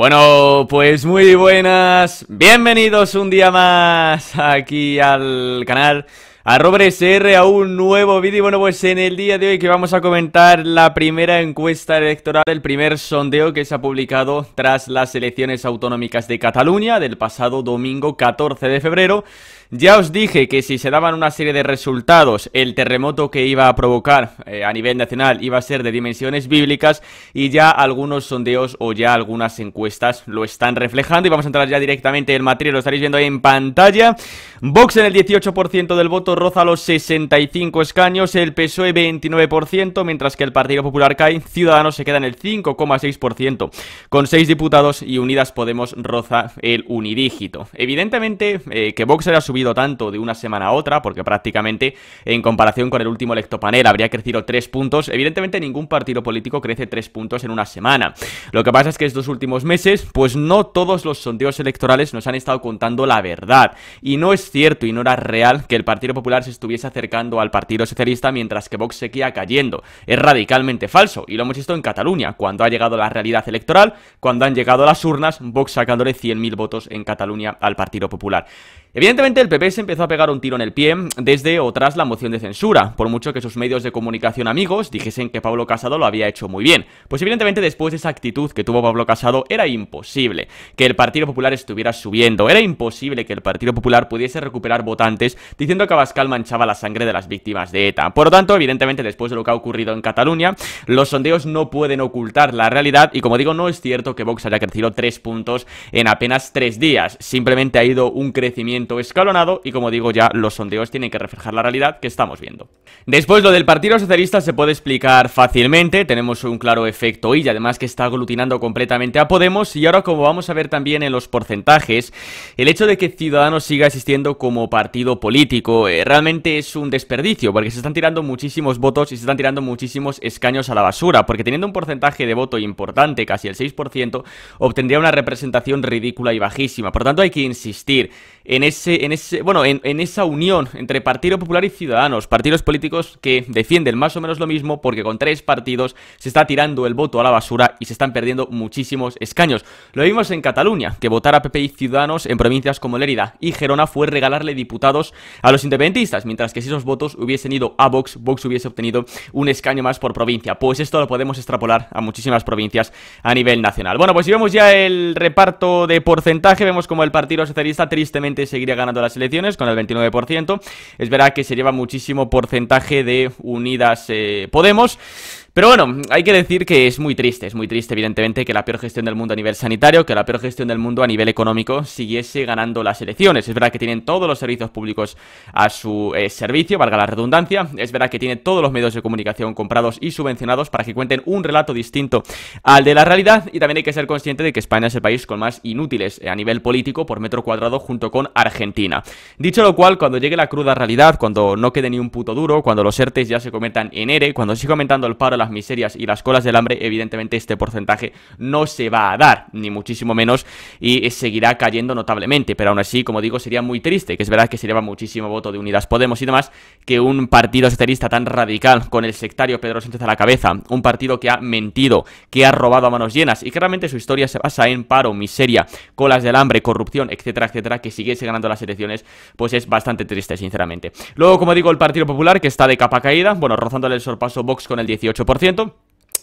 Bueno, pues muy buenas, bienvenidos un día más aquí al canal Robres SR a un nuevo vídeo. Bueno, pues en el día de hoy que vamos a comentar la primera encuesta electoral, el primer sondeo que se ha publicado tras las elecciones autonómicas de Cataluña del pasado domingo 14 de febrero. Ya os dije que si se daban una serie de resultados, el terremoto que iba a provocar eh, a nivel nacional iba a ser de dimensiones bíblicas y ya algunos sondeos o ya algunas encuestas lo están reflejando y vamos a entrar ya directamente en el material, lo estaréis viendo ahí en pantalla. Vox en el 18% del voto roza los 65 escaños, el PSOE 29%, mientras que el Partido Popular cae, Ciudadanos se queda en el 5,6%, con 6 diputados y Unidas Podemos roza el unidígito. Evidentemente eh, que Vox haya subido tanto de una semana a otra, porque prácticamente en comparación con el último electo panel habría crecido 3 puntos, evidentemente ningún partido político crece 3 puntos en una semana. Lo que pasa es que estos últimos meses, pues no todos los sondeos electorales nos han estado contando la verdad, y no es cierto y no era real que el Partido Popular Popular se estuviese acercando al Partido Socialista mientras que Vox seguía cayendo. Es radicalmente falso y lo hemos visto en Cataluña. Cuando ha llegado la realidad electoral, cuando han llegado las urnas, Vox sacándole 100.000 votos en Cataluña al Partido Popular. Evidentemente el PP se empezó a pegar un tiro en el pie desde o tras la moción de censura, por mucho que sus medios de comunicación amigos dijesen que Pablo Casado lo había hecho muy bien. Pues evidentemente después de esa actitud que tuvo Pablo Casado era imposible que el Partido Popular estuviera subiendo, era imposible que el Partido Popular pudiese recuperar votantes diciendo que Abascal manchaba la sangre de las víctimas de ETA. Por lo tanto, evidentemente después de lo que ha ocurrido en Cataluña, los sondeos no pueden ocultar la realidad y como digo, no es cierto que Vox haya crecido 3 puntos en apenas 3 días, simplemente ha ido un crecimiento escalonado y como digo ya los sondeos tienen que reflejar la realidad que estamos viendo. Después lo del Partido Socialista se puede explicar fácilmente, tenemos un claro efecto y además que está aglutinando completamente a Podemos y ahora como vamos a ver también en los porcentajes, el hecho de que Ciudadanos siga existiendo como partido político eh, realmente es un desperdicio porque se están tirando muchísimos votos y se están tirando muchísimos escaños a la basura porque teniendo un porcentaje de voto importante, casi el 6%, obtendría una representación ridícula y bajísima. Por tanto hay que insistir en en bueno, esa unión entre Partido Popular y Ciudadanos, partidos políticos que defienden más o menos lo mismo, porque con tres partidos se está tirando el voto a la basura y se están perdiendo muchísimos escaños. Lo vimos en Cataluña, que votar a PP y Ciudadanos en provincias como Lérida y Gerona fue regalarle diputados a los independentistas, mientras que si esos votos hubiesen ido a Vox, Vox hubiese obtenido un escaño más por provincia. Pues esto lo podemos extrapolar a muchísimas provincias a nivel nacional. Bueno, pues si vemos ya el reparto de porcentaje, vemos como el Partido Socialista tristemente se seguiría ganando las elecciones con el 29%. Es verdad que se lleva muchísimo porcentaje de Unidas eh, Podemos. Pero bueno, hay que decir que es muy triste, es muy triste evidentemente que la peor gestión del mundo a nivel sanitario, que la peor gestión del mundo a nivel económico siguiese ganando las elecciones. Es verdad que tienen todos los servicios públicos a su eh, servicio, valga la redundancia, es verdad que tiene todos los medios de comunicación comprados y subvencionados para que cuenten un relato distinto al de la realidad y también hay que ser consciente de que España es el país con más inútiles eh, a nivel político por metro cuadrado junto con Argentina. Dicho lo cual, cuando llegue la cruda realidad, cuando no quede ni un puto duro, cuando los ERTES ya se cometan en ERE, cuando siga aumentando el paro de las miserias y las colas del hambre, evidentemente este porcentaje no se va a dar, ni muchísimo menos, y seguirá cayendo notablemente. Pero aún así, como digo, sería muy triste, que es verdad que se lleva muchísimo voto de Unidas Podemos y demás, que un partido socialista tan radical, con el sectario Pedro Sánchez a la cabeza, un partido que ha mentido, que ha robado a manos llenas y que realmente su historia se basa en paro, miseria, colas del hambre, corrupción, etcétera, etcétera, que siguiese ganando las elecciones, pues es bastante triste, sinceramente. Luego, como digo, el Partido Popular, que está de capa caída, bueno, rozándole el sorpaso Vox con el 18%, cierto.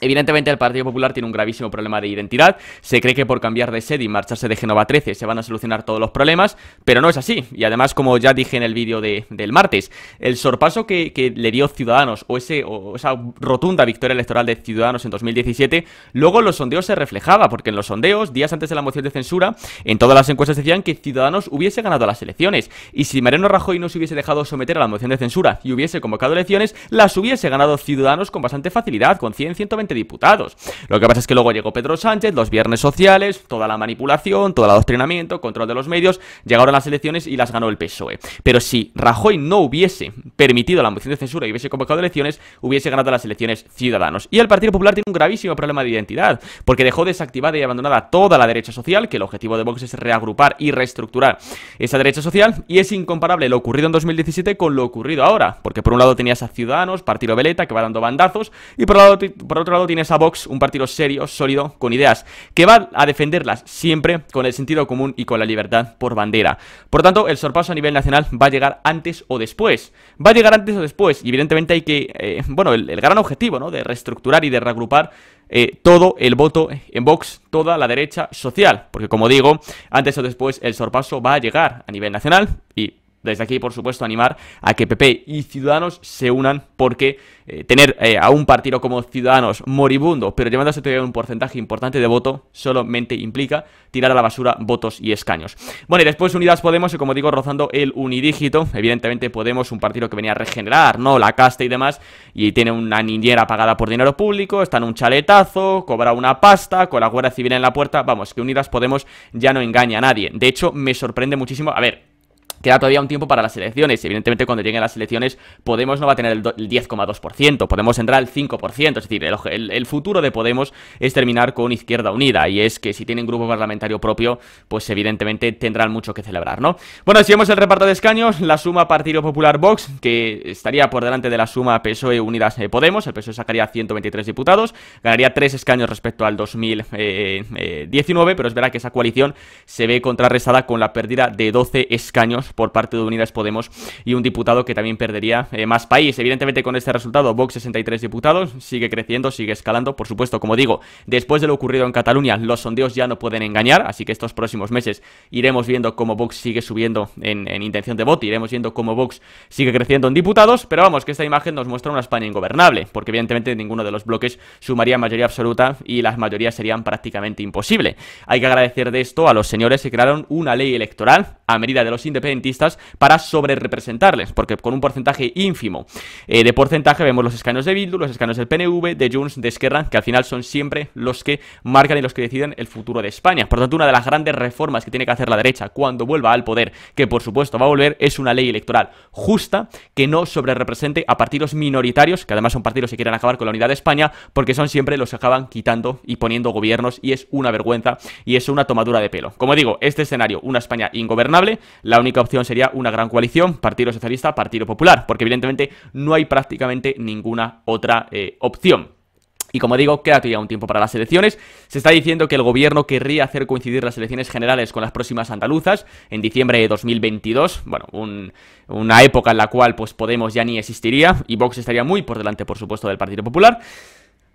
Evidentemente el Partido Popular tiene un gravísimo problema de identidad, se cree que por cambiar de sede y marcharse de Genova 13 se van a solucionar todos los problemas, pero no es así, y además como ya dije en el vídeo de, del martes, el sorpaso que, le dio Ciudadanos o, ese, o esa rotunda victoria electoral de Ciudadanos en 2017, luego en los sondeos se reflejaba, porque en los sondeos, días antes de la moción de censura, en todas las encuestas decían que Ciudadanos hubiese ganado las elecciones, y si Mariano Rajoy no se hubiese dejado someter a la moción de censura y hubiese convocado elecciones, las hubiese ganado Ciudadanos con bastante facilidad, con 100, 120 diputados. Lo que pasa es que luego llegó Pedro Sánchez, los viernes sociales, toda la manipulación, todo el adoctrinamiento, control de los medios, llegaron las elecciones y las ganó el PSOE. Pero si Rajoy no hubiese permitido la moción de censura y hubiese convocado elecciones, hubiese ganado las elecciones Ciudadanos. Y el Partido Popular tiene un gravísimo problema de identidad, porque dejó desactivada y abandonada toda la derecha social, que el objetivo de Vox es reagrupar y reestructurar esa derecha social, y es incomparable lo ocurrido en 2017 con lo ocurrido ahora, porque por un lado tenías a Ciudadanos, Partido Veleta, que va dando bandazos, y por, otro, por otro tienes a Vox, un partido serio, sólido, con ideas, que va a defenderlas siempre con el sentido común y con la libertad por bandera. Por tanto, el sorpaso a nivel nacional va a llegar antes o después. Va a llegar antes o después, y evidentemente hay que, eh, bueno, el, gran objetivo, ¿no? De reestructurar y de reagrupar eh, todo el voto en Vox, toda la derecha social, porque como digo, antes o después el sorpaso va a llegar a nivel nacional y desde aquí, por supuesto, animar a que PP y Ciudadanos se unan porque eh, tener eh, a un partido como Ciudadanos moribundo, pero llevándose todavía un porcentaje importante de voto, solamente implica tirar a la basura votos y escaños. Bueno, y después Unidas Podemos, y como digo, rozando el unidígito, evidentemente Podemos, un partido que venía a regenerar, ¿no? La casta y demás, y tiene una niñera pagada por dinero público, está en un chaletazo, cobra una pasta, con la Guardia Civil en la puerta, vamos, que Unidas Podemos ya no engaña a nadie. De hecho, me sorprende muchísimo, a ver, Queda todavía un tiempo para las elecciones. evidentemente, cuando lleguen las elecciones, Podemos no va a tener el 10,2%. Podemos entrar el 5%. Es decir, el, futuro de Podemos es terminar con Izquierda Unida. Y es que si tienen grupo parlamentario propio, pues evidentemente tendrán mucho que celebrar, ¿no? Bueno, si vemos el reparto de escaños, la suma Partido Popular Vox, que estaría por delante de la suma PSOE Unidas eh, Podemos. El PSOE sacaría 123 diputados. Ganaría 3 escaños respecto al 2019. Eh, eh, pero es verdad que esa coalición se ve contrarrestada con la pérdida de 12 escaños por parte de Unidas Podemos y un diputado que también perdería eh, más país. Evidentemente con este resultado, Vox 63 diputados, sigue creciendo, sigue escalando. Por supuesto, como digo, después de lo ocurrido en Cataluña, los sondeos ya no pueden engañar, así que estos próximos meses iremos viendo cómo Vox sigue subiendo en, intención de voto, iremos viendo cómo Vox sigue creciendo en diputados, pero vamos, que esta imagen nos muestra una España ingobernable, porque evidentemente ninguno de los bloques sumaría mayoría absoluta y las mayorías serían prácticamente imposible. Hay que agradecer de esto a los señores que crearon una ley electoral a medida de los independientes para para sobrerepresentarles, porque con un porcentaje ínfimo eh, de porcentaje vemos los escaños de Bildu, los escaños del PNV, de Junts, de Esquerra, que al final son siempre los que marcan y los que deciden el futuro de España. Por tanto, una de las grandes reformas que tiene que hacer la derecha cuando vuelva al poder, que por supuesto va a volver, es una ley electoral justa que no sobrerepresente a partidos minoritarios, que además son partidos que quieren acabar con la unidad de España, porque son siempre los que acaban quitando y poniendo gobiernos y es una vergüenza y es una tomadura de pelo. Como digo, este escenario, una España ingobernable, la única opción sería una gran coalición, Partido Socialista, Partido Popular, porque evidentemente no hay prácticamente ninguna otra eh, opción. Y como digo, queda todavía un tiempo para las elecciones. Se está diciendo que el gobierno querría hacer coincidir las elecciones generales con las próximas andaluzas en diciembre de 2022. Bueno, una época en la cual pues Podemos ya ni existiría y Vox estaría muy por delante, por supuesto, del Partido Popular.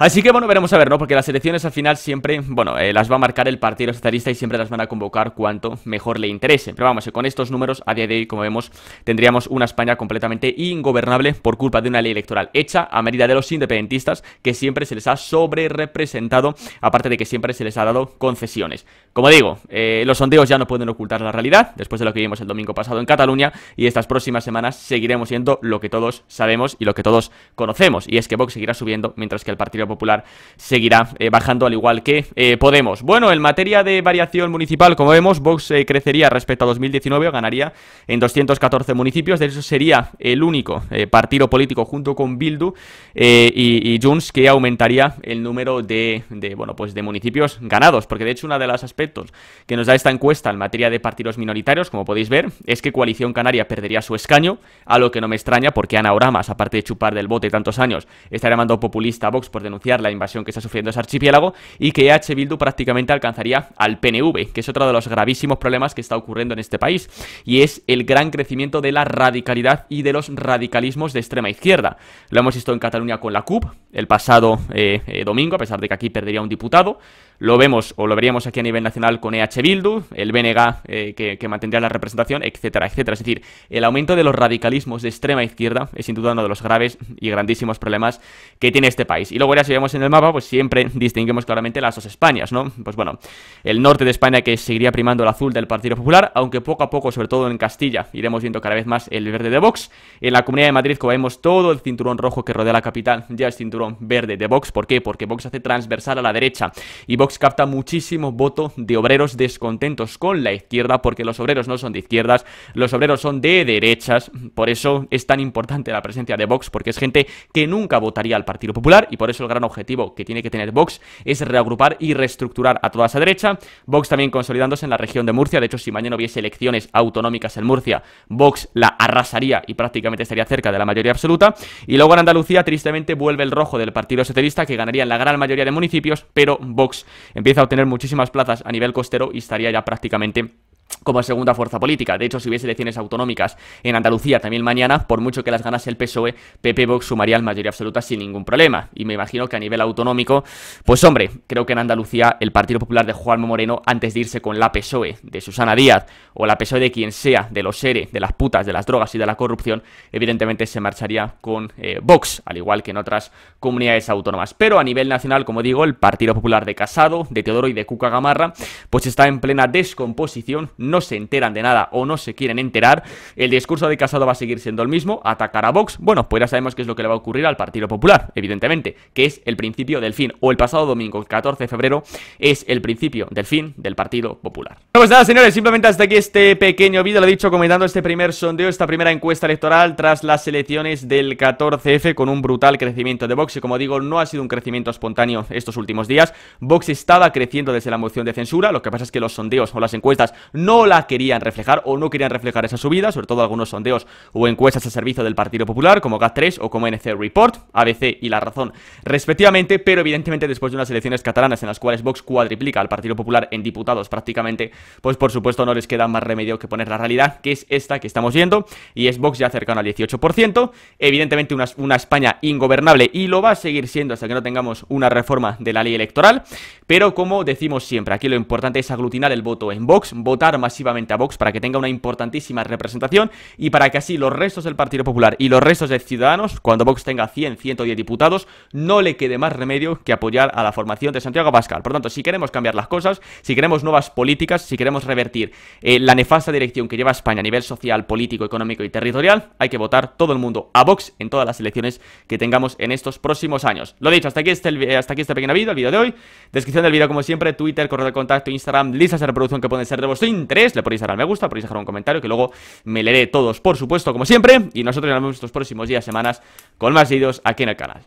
Así que bueno, veremos a ver, ¿no? Porque las elecciones al final siempre, bueno, eh, las va a marcar el Partido Socialista y siempre las van a convocar cuanto mejor le interese. Pero vamos, eh, con estos números, a día de hoy, como vemos, tendríamos una España completamente ingobernable por culpa de una ley electoral hecha a medida de los independentistas que siempre se les ha sobre representado, aparte de que siempre se les ha dado concesiones. Como digo, eh, los sondeos ya no pueden ocultar la realidad, después de lo que vimos el domingo pasado en Cataluña, y estas próximas semanas seguiremos siendo lo que todos sabemos y lo que todos conocemos, y es que Vox seguirá subiendo mientras que el Partido Popular seguirá eh, bajando al igual que eh, Podemos. Bueno, en materia de variación municipal, como vemos, Vox eh, crecería respecto a 2019 o ganaría en 214 municipios. De eso sería el único partido político junto con Bildu y, y, Junts que aumentaría el número de, bueno, pues de municipios ganados. Porque de hecho uno de los aspectos que nos da esta encuesta en materia de partidos minoritarios, como podéis ver, es que Coalición Canaria perdería su escaño, a lo que no me extraña porque Ana Oramas, aparte de chupar del bote tantos años, está llamando populista a Vox por denunciar la invasión que está sufriendo ese archipiélago y que e H. Bildu prácticamente alcanzaría al PNV, que es otro de los gravísimos problemas que está ocurriendo en este país, y es el gran crecimiento de la radicalidad y de los radicalismos de extrema izquierda. Lo hemos visto en Cataluña con la CUP el pasado eh, eh, domingo, a pesar de que aquí perdería un diputado, lo vemos o lo veríamos aquí a nivel nacional con EH Bildu, el BNG eh, que, que, mantendría la representación, etcétera, etcétera. Es decir, el aumento de los radicalismos de extrema izquierda es sin duda uno de los graves y grandísimos problemas que tiene este país. Y luego ya si vemos en el mapa, pues siempre distinguimos claramente las dos Españas, ¿no? Pues bueno, el norte de España que seguiría primando el azul del Partido Popular, aunque poco a poco, sobre todo en Castilla, iremos viendo cada vez más el verde de Vox. En la Comunidad de Madrid, como vemos, todo el cinturón rojo que rodea la capital ya es cinturón verde de Vox. ¿Por qué? Porque Vox hace transversal a la derecha y Vox Vox capta muchísimo voto de obreros descontentos con la izquierda, porque los obreros no son de izquierdas, los obreros son de derechas, por eso es tan importante la presencia de Vox, porque es gente que nunca votaría al Partido Popular, y por eso el gran objetivo que tiene que tener Vox es reagrupar y reestructurar a toda esa derecha. Vox también consolidándose en la región de Murcia, de hecho si mañana hubiese elecciones autonómicas en Murcia, Vox la arrasaría y prácticamente estaría cerca de la mayoría absoluta. Y luego en Andalucía, tristemente, vuelve el rojo del Partido Socialista, que ganaría en la gran mayoría de municipios, pero Vox empieza a obtener muchísimas plazas a nivel costero y estaría ya prácticamente como segunda fuerza política. De hecho, si hubiese elecciones autonómicas en Andalucía también mañana, por mucho que las ganase el PSOE, PP Vox sumaría la mayoría absoluta sin ningún problema. Y me imagino que a nivel autonómico, pues hombre, creo que en Andalucía el Partido Popular de Juan Moreno, antes de irse con la PSOE de Susana Díaz o la PSOE de quien sea, de los ERE, de las putas, de las drogas y de la corrupción, evidentemente se marcharía con eh, Vox, al igual que en otras comunidades autónomas. Pero a nivel nacional, como digo, el Partido Popular de Casado, de Teodoro y de Cuca Gamarra, pues está en plena descomposición no se enteran de nada o no se quieren enterar. El discurso de Casado va a seguir siendo el mismo, atacar a Vox. Bueno, pues ya sabemos qué es lo que le va a ocurrir al Partido Popular, evidentemente, que es el principio del fin. O el pasado domingo, 14 de febrero, es el principio del fin del Partido Popular. pues nada, señores, simplemente hasta aquí este pequeño vídeo, lo he dicho, comentando este primer sondeo, esta primera encuesta electoral tras las elecciones del 14F con un brutal crecimiento de Vox. Y como digo, no ha sido un crecimiento espontáneo estos últimos días. Vox estaba creciendo desde la moción de censura, lo que pasa es que los sondeos o las encuestas no no la querían reflejar o no querían reflejar esa subida, sobre todo algunos sondeos o encuestas al servicio del Partido Popular, como GAT3 o como NC Report, ABC y La Razón, respectivamente, pero evidentemente después de unas elecciones catalanas en las cuales Vox cuadriplica al Partido Popular en diputados prácticamente, pues por supuesto no les queda más remedio que poner la realidad, que es esta que estamos viendo, y es Vox ya cercano al 18%, evidentemente una, una España ingobernable y lo va a seguir siendo hasta que no tengamos una reforma de la ley electoral, pero como decimos siempre, aquí lo importante es aglutinar el voto en Vox, votar masivamente a Vox para que tenga una importantísima representación y para que así los restos del Partido Popular y los restos de Ciudadanos, cuando Vox tenga 100, 110 diputados, no le quede más remedio que apoyar a la formación de Santiago Pascal. Por lo tanto, si queremos cambiar las cosas, si queremos nuevas políticas, si queremos revertir eh, la nefasta dirección que lleva España a nivel social, político, económico y territorial, hay que votar todo el mundo a Vox en todas las elecciones que tengamos en estos próximos años. Lo dicho, hasta aquí este, hasta aquí este pequeño vídeo, el vídeo de hoy. Descripción del vídeo como siempre, Twitter, correo de contacto, Instagram, listas de reproducción que pueden ser de vosotros le podéis dar al me gusta, podéis dejar un comentario que luego me leeré todos, por supuesto, como siempre. Y nosotros nos vemos estos próximos días, semanas, con más vídeos aquí en el canal.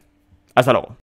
Hasta luego.